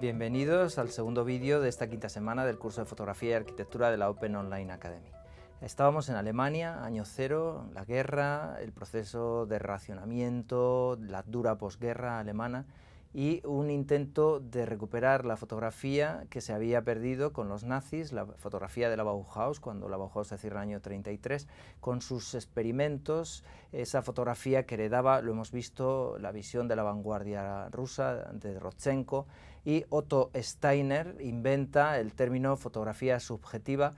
Bienvenidos al segundo vídeo de esta quinta semana del curso de Fotografía y Arquitectura de la Open Online Academy. Estábamos en Alemania, año cero, la guerra, el proceso de racionamiento, la dura posguerra alemana y un intento de recuperar la fotografía que se había perdido con los nazis, la fotografía de la Bauhaus, cuando la Bauhaus se cierra en el año 33, con sus experimentos, esa fotografía que heredaba, lo hemos visto, la visión de la vanguardia rusa de Rodchenko, y Otto Steiner inventa el término fotografía subjetiva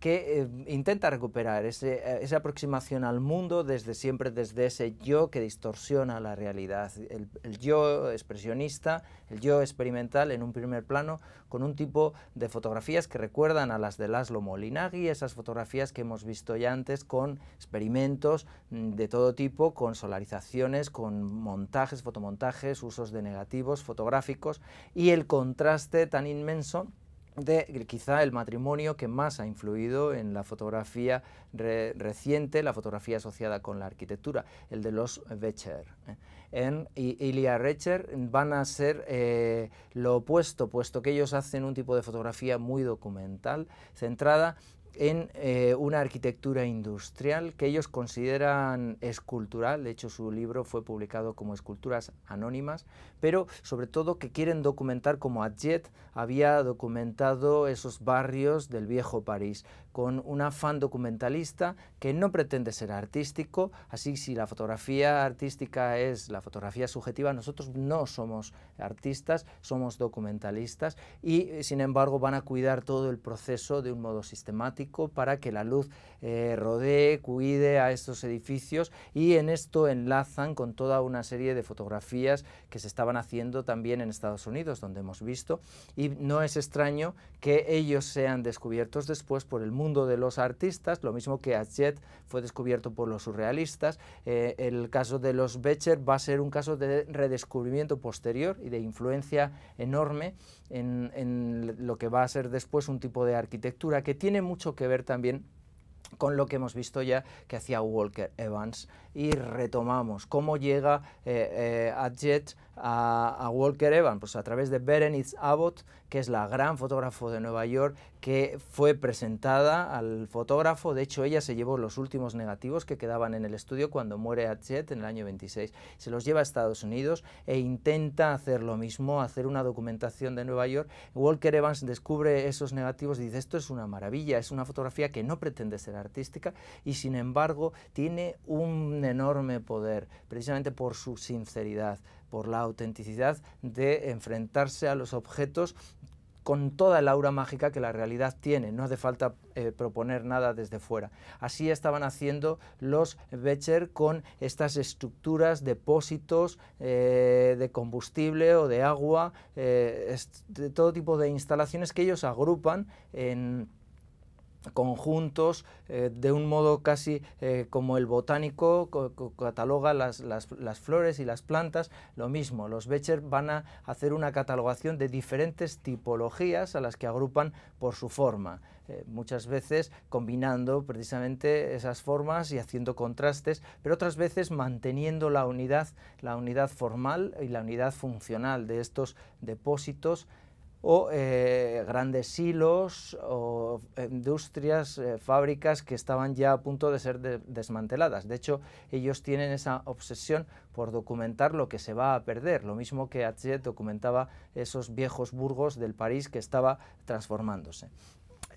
que eh, intenta recuperar eh, esa aproximación al mundo desde siempre, desde ese yo que distorsiona la realidad, el, yo expresionista, el yo experimental en un primer plano, con un tipo de fotografías que recuerdan a las de Laszlo Molinaghi, esas fotografías que hemos visto ya antes con experimentos mm, de todo tipo, con solarizaciones, con montajes, fotomontajes, usos de negativos fotográficos y el contraste tan inmenso de quizá el matrimonio que más ha influido en la fotografía reciente, la fotografía asociada con la arquitectura, el de los Becher. ¿eh? En Ilya Recher van a ser eh, lo opuesto, puesto que ellos hacen un tipo de fotografía muy documental, centrada en eh, una arquitectura industrial que ellos consideran escultural, de hecho su libro fue publicado como Esculturas Anónimas, pero sobre todo que quieren documentar como Adjet había documentado esos barrios del viejo París, con un afán documentalista que no pretende ser artístico, así si la fotografía artística es la fotografía subjetiva, nosotros no somos artistas, somos documentalistas y sin embargo van a cuidar todo el proceso de un modo sistemático para que la luz eh, rodee, cuide a estos edificios y en esto enlazan con toda una serie de fotografías que se estaban haciendo también en Estados Unidos, donde hemos visto, y no es extraño que ellos sean descubiertos después por el mundo de los artistas, lo mismo que Hachette fue descubierto por los surrealistas, eh, el caso de los Becher va a ser un caso de redescubrimiento posterior y de influencia enorme en, lo que va a ser después un tipo de arquitectura que tiene mucho que ver también con lo que hemos visto ya que hacía Walker Evans y retomamos cómo llega eh, eh, a Jet a, Walker Evans, Pues a través de Berenice Abbott, que es la gran fotógrafo de Nueva York, que fue presentada al fotógrafo. De hecho, ella se llevó los últimos negativos que quedaban en el estudio cuando muere Hatchet en el año 26. Se los lleva a Estados Unidos e intenta hacer lo mismo, hacer una documentación de Nueva York. Walker Evans descubre esos negativos y dice, esto es una maravilla, es una fotografía que no pretende ser artística y sin embargo tiene un enorme poder, precisamente por su sinceridad, por la autenticidad de enfrentarse a los objetos con toda el aura mágica que la realidad tiene. No hace falta eh, proponer nada desde fuera. Así estaban haciendo los Becher con estas estructuras, depósitos eh, de combustible o de agua, eh, de todo tipo de instalaciones que ellos agrupan en conjuntos eh, de un modo casi eh, como el botánico cataloga las, las, flores y las plantas, lo mismo, los Becher van a hacer una catalogación de diferentes tipologías a las que agrupan por su forma. Eh, muchas veces combinando precisamente esas formas y haciendo contrastes, pero otras veces manteniendo la unidad, la unidad formal y la unidad funcional de estos depósitos o eh, grandes silos o eh, industrias, eh, fábricas que estaban ya a punto de ser desmanteladas. De hecho, ellos tienen esa obsesión por documentar lo que se va a perder, lo mismo que Hachette documentaba esos viejos burgos del París que estaba transformándose.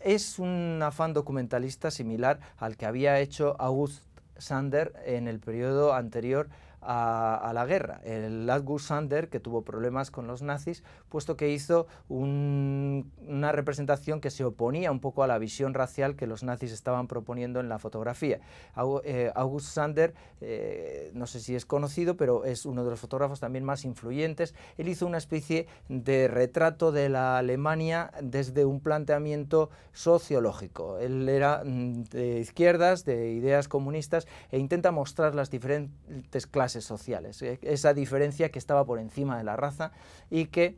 Es un afán documentalista similar al que había hecho August Sander en el periodo anterior a, la guerra. El August Sander, que tuvo problemas con los nazis, puesto que hizo una representación que se oponía un poco a la visión racial que los nazis estaban proponiendo en la fotografía. Eh, August Sander, eh, no sé si es conocido, pero es uno de los fotógrafos también más influyentes. Él hizo una especie de retrato de la Alemania desde un planteamiento sociológico. Él era mm, de izquierdas, de ideas comunistas, e intenta mostrar las diferentes clases sociales, e, esa diferencia que estaba por encima de la raza y que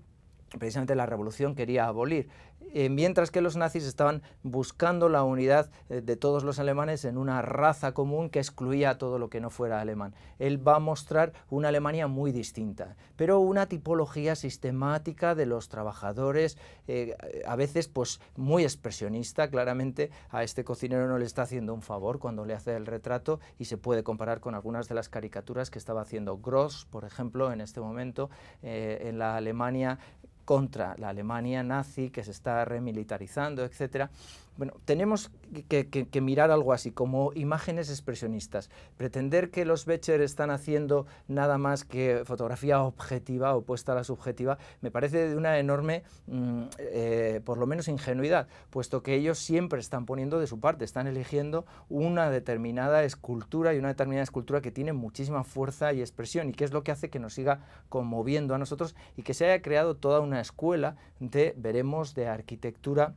precisamente la revolución quería abolir. Eh, mientras que los nazis estaban buscando la unidad eh, de todos los alemanes en una raza común que excluía todo lo que no fuera alemán. Él va a mostrar una Alemania muy distinta, pero una tipología sistemática de los trabajadores, eh, a veces pues muy expresionista, claramente a este cocinero no le está haciendo un favor cuando le hace el retrato y se puede comparar con algunas de las caricaturas que estaba haciendo Gross, por ejemplo, en este momento, en la Alemania contra la Alemania nazi que se está remilitarizando, etc. Bueno, tenemos que, mirar algo así, como imágenes expresionistas. Pretender que los Becher están haciendo nada más que fotografía objetiva, opuesta a la subjetiva, me parece de una enorme, mm, eh, por lo menos, ingenuidad, puesto que ellos siempre están poniendo de su parte, están eligiendo una determinada escultura y una determinada escultura que tiene muchísima fuerza y expresión, y que es lo que hace que nos siga conmoviendo a nosotros y que se haya creado toda una escuela de, veremos, de arquitectura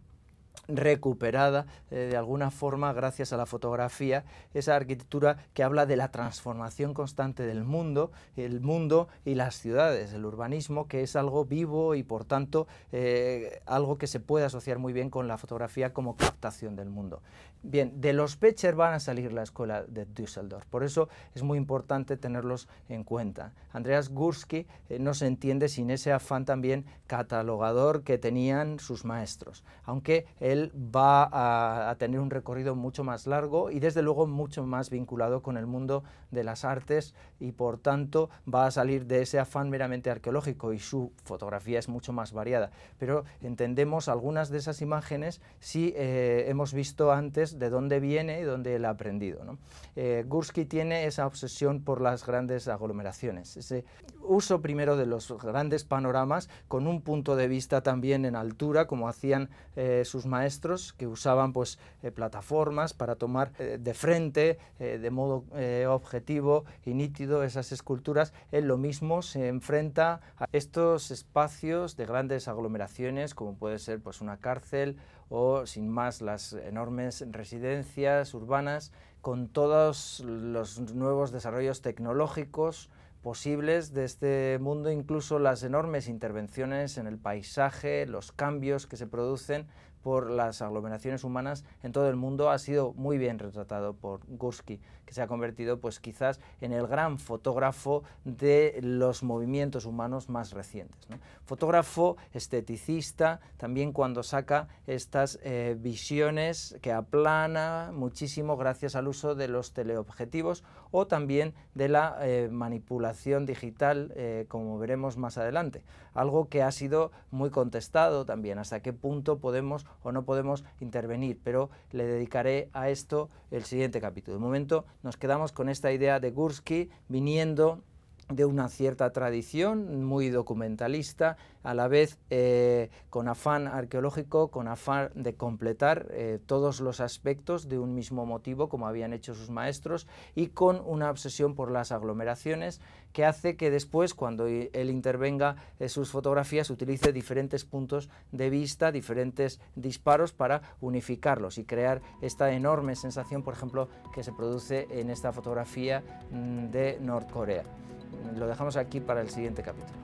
recuperada eh, de alguna forma gracias a la fotografía, esa arquitectura que habla de la transformación constante del mundo, el mundo y las ciudades, el urbanismo que es algo vivo y por tanto eh, algo que se puede asociar muy bien con la fotografía como captación del mundo. Bien, de los Pecher van a salir la escuela de Düsseldorf, por eso es muy importante tenerlos en cuenta. Andreas Gursky eh, no se entiende sin ese afán también catalogador que tenían sus maestros, aunque él va a, tener un recorrido mucho más largo y desde luego mucho más vinculado con el mundo de las artes y por tanto va a salir de ese afán meramente arqueológico y su fotografía es mucho más variada. Pero entendemos algunas de esas imágenes si eh, hemos visto antes de dónde viene y dónde él ha aprendido. ¿no? Eh, Gursky tiene esa obsesión por las grandes aglomeraciones, ese uso primero de los grandes panoramas con un punto de vista también en altura, como hacían eh, sus maestros, que usaban pues, eh, plataformas para tomar de frente, de modo objetivo y nítido esas esculturas. Él lo mismo se enfrenta a estos espacios de grandes aglomeraciones, como puede ser pues, una cárcel o sin más las enormes residencias urbanas con todos los nuevos desarrollos tecnológicos posibles de este mundo, incluso las enormes intervenciones en el paisaje, los cambios que se producen por las aglomeraciones humanas en todo el mundo ha sido muy bien retratado por Gursky, que se ha convertido pues quizás en el gran fotógrafo de los movimientos humanos más recientes. Fotógrafo esteticista, también cuando saca estas eh, visiones que aplana muchísimo gracias al uso de los teleobjetivos o también de la eh, manipulación digital, eh, como veremos más adelante, algo que ha sido muy contestado también, hasta qué punto podemos o no podemos intervenir, pero le dedicaré a esto el siguiente capítulo. De momento nos quedamos con esta idea de Gursky viniendo de una cierta tradición muy documentalista, a la vez eh, con afán arqueológico, con afán de completar eh, todos los aspectos de un mismo motivo, como habían hecho sus maestros, y con una obsesión por las aglomeraciones, que hace que después, cuando él intervenga en sus fotografías, utilice diferentes puntos de vista, diferentes disparos para unificarlos y crear esta enorme sensación, por ejemplo, que se produce en esta fotografía mm, de Corea. Lo dejamos aquí para el siguiente capítulo.